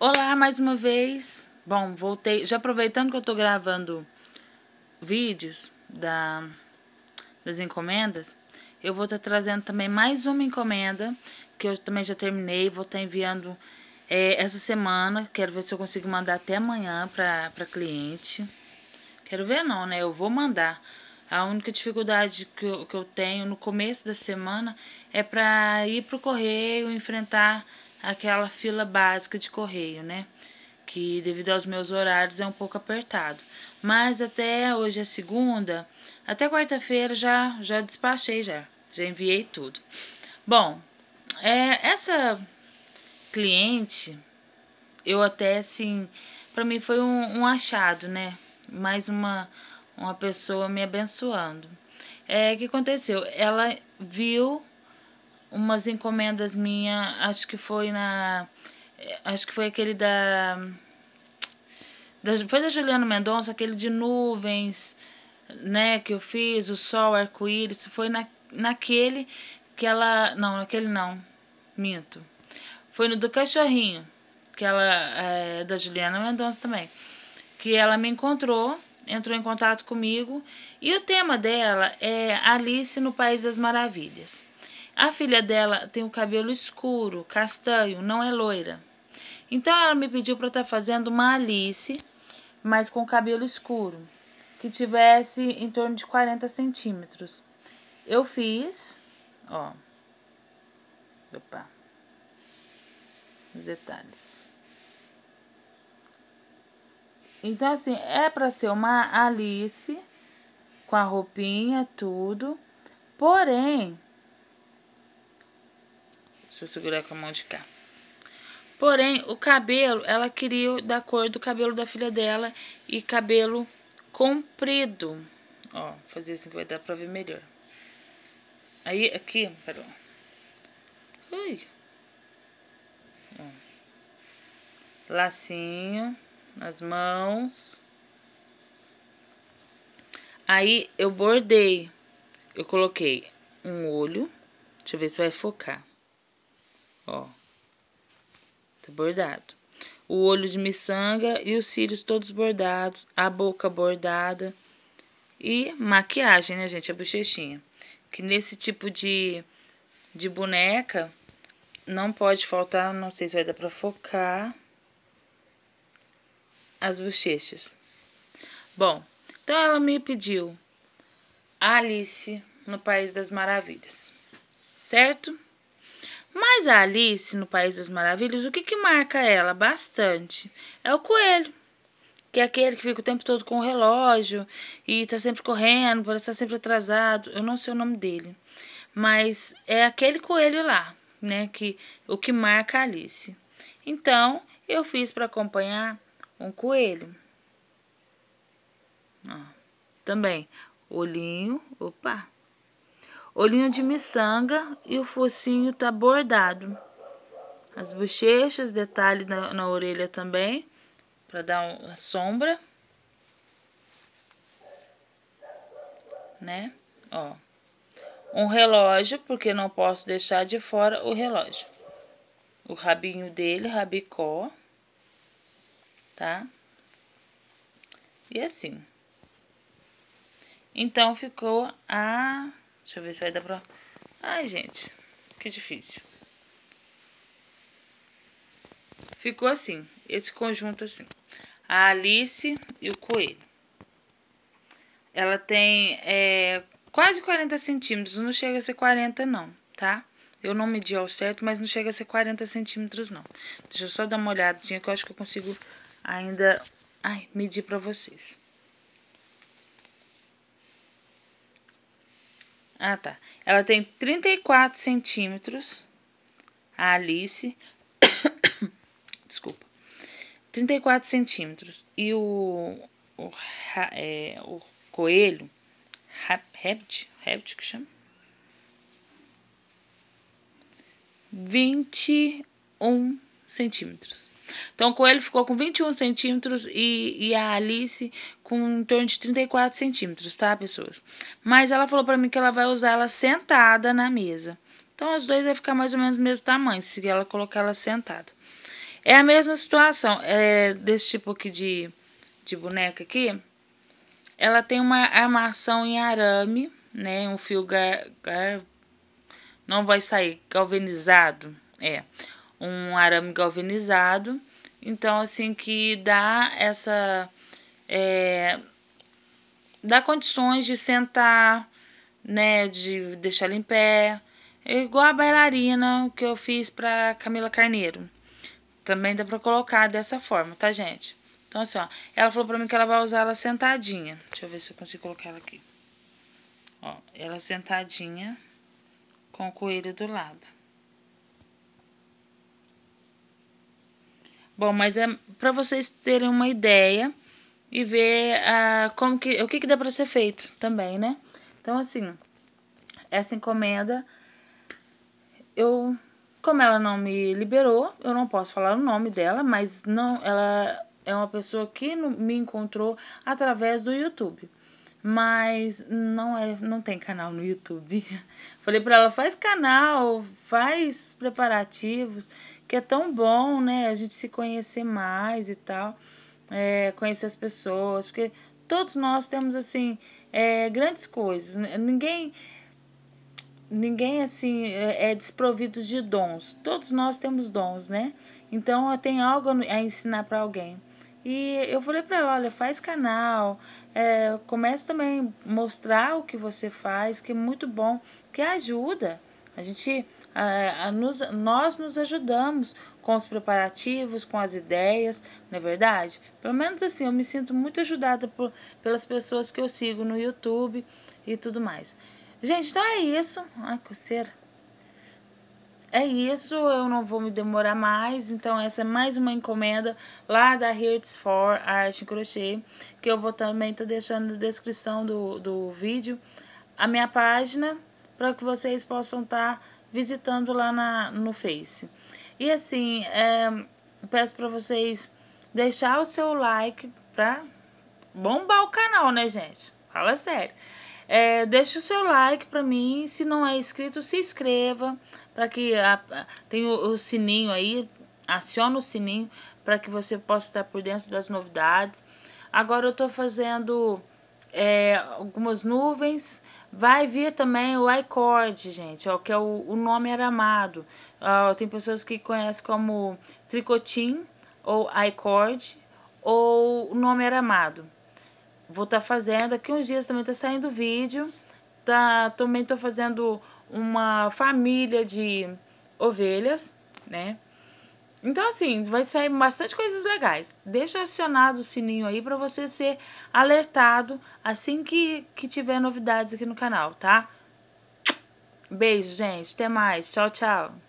Olá mais uma vez. Bom, voltei. Já aproveitando que eu tô gravando vídeos da, das encomendas, eu vou estar tá trazendo também mais uma encomenda que eu também já terminei. Vou estar tá enviando é, essa semana. Quero ver se eu consigo mandar até amanhã para cliente. Quero ver, não, né? Eu vou mandar. A única dificuldade que eu, que eu tenho no começo da semana é para ir pro correio enfrentar aquela fila básica de correio, né? Que devido aos meus horários é um pouco apertado. Mas até hoje é segunda, até quarta-feira já já despachei já, já enviei tudo. Bom, é, essa cliente, eu até assim, para mim foi um, um achado, né? Mais uma uma pessoa me abençoando. É que aconteceu, ela viu umas encomendas minha, acho que foi na eh, acho que foi aquele da, da foi da Juliana Mendonça, aquele de nuvens, né, que eu fiz, o sol, arco-íris, foi na, naquele que ela, não, naquele não, minto. Foi no do cachorrinho, que ela é da Juliana Mendonça também, que ela me encontrou entrou em contato comigo e o tema dela é Alice no País das Maravilhas. A filha dela tem o cabelo escuro, castanho, não é loira. Então ela me pediu para estar tá fazendo uma Alice, mas com cabelo escuro, que tivesse em torno de 40 centímetros. Eu fiz, ó. Opa. Os detalhes. Então, assim, é para ser uma Alice com a roupinha, tudo. Porém, Deixa eu segurar com a mão de cá. Porém, o cabelo ela queria da cor do cabelo da filha dela e cabelo comprido. Ó, fazer assim que vai dar pra ver melhor. Aí, aqui, peraí. Ui. Lacinho nas mãos. Aí, eu bordei. Eu coloquei um olho. Deixa eu ver se vai focar. Ó. Tá bordado. O olho de miçanga e os cílios todos bordados, a boca bordada e maquiagem, né, gente? A bochechinha. Que nesse tipo de, de boneca não pode faltar, não sei se vai dar pra focar, as bochechas. Bom, então ela me pediu Alice no País das Maravilhas, certo? Mas a Alice, no País das Maravilhas, o que, que marca ela bastante? É o coelho que é aquele que fica o tempo todo com o relógio e está sempre correndo, parece estar tá sempre atrasado. Eu não sei o nome dele, mas é aquele coelho lá, né? Que o que marca a Alice. Então eu fiz para acompanhar um coelho. Ó, também olhinho, opa, olhinho de miçanga e o focinho tá bordado. As bochechas, detalhe na, na orelha também, para dar uma sombra. Né? Ó. Um relógio, porque não posso deixar de fora o relógio. O rabinho dele, rabicó. Tá? E assim. Então, ficou a Deixa eu ver se vai dar pra... Ai, gente, que difícil. Ficou assim, esse conjunto assim. A Alice e o coelho. Ela tem é, quase 40 centímetros, não chega a ser 40 não, tá? Eu não medi ao certo, mas não chega a ser 40 centímetros não. Deixa eu só dar uma olhadinha que eu acho que eu consigo ainda ai, medir pra vocês. Ah, tá. Ela tem 34 centímetros. A Alice. Desculpa. 34 centímetros. E o. O, é, o coelho. Rabbit? Rabbit que chama? 21 centímetros. Então, o coelho ficou com 21 centímetros e, e a Alice com em torno de 34 centímetros, tá, pessoas? Mas ela falou para mim que ela vai usar ela sentada na mesa. Então, as duas vai ficar mais ou menos do mesmo tamanho, se ela colocar ela sentada. É a mesma situação é, desse tipo aqui de, de boneca aqui. Ela tem uma armação em arame, né? Um fio gar, gar não vai sair galvanizado, é um arame galvanizado. Então, assim, que dá essa. É, dá condições de sentar, né? De deixar ela em pé. É igual a bailarina que eu fiz para Camila Carneiro. Também dá para colocar dessa forma, tá, gente? Então, assim, ó. Ela falou para mim que ela vai usar ela sentadinha. Deixa eu ver se eu consigo colocar ela aqui. Ó, ela sentadinha com o coelho do lado. Bom, mas é para vocês terem uma ideia e ver ah, como que, o que, que dá para ser feito também, né? Então, assim, essa encomenda, eu, como ela não me liberou, eu não posso falar o nome dela, mas não, ela é uma pessoa que me encontrou através do YouTube mas não é, não tem canal no YouTube. Falei para ela, faz canal, faz preparativos, que é tão bom, né? A gente se conhecer mais e tal, é, conhecer as pessoas, porque todos nós temos assim é, grandes coisas. Né? Ninguém ninguém assim é, é desprovido de dons. Todos nós temos dons, né? Então tem algo a ensinar para alguém. E eu falei para ela, olha, faz canal, é, comece também a mostrar o que você faz, que é muito bom, que ajuda. A gente, a, a nos, nós nos ajudamos com os preparativos, com as ideias, não é verdade? Pelo menos assim, eu me sinto muito ajudada por, pelas pessoas que eu sigo no YouTube e tudo mais. Gente, então é isso. Ai, coceira. É isso, eu não vou me demorar mais. Então, essa é mais uma encomenda lá da Hertz for Arte Crochê, que eu vou também estar tá deixando na descrição do, do vídeo a minha página, para que vocês possam estar tá visitando lá na, no Face. E assim, é, peço para vocês deixar o seu like para bombar o canal, né, gente? Fala sério. É, deixe o seu like para mim. Se não é inscrito, se inscreva para que a, tem o, o sininho aí. Aciona o sininho para que você possa estar por dentro das novidades. Agora eu estou fazendo é, algumas nuvens. Vai vir também o iCord, gente, ó, que é o, o nome aramado Ó, tem pessoas que conhecem como Tricotin ou iCord ou o nome aramado vou estar tá fazendo. Aqui uns dias também tá saindo vídeo. Tá, também tô fazendo uma família de ovelhas, né? Então, assim, vai sair bastante coisas legais. Deixa acionado o sininho aí para você ser alertado assim que, que tiver novidades aqui no canal, tá? Beijo, gente. Até mais. Tchau, tchau.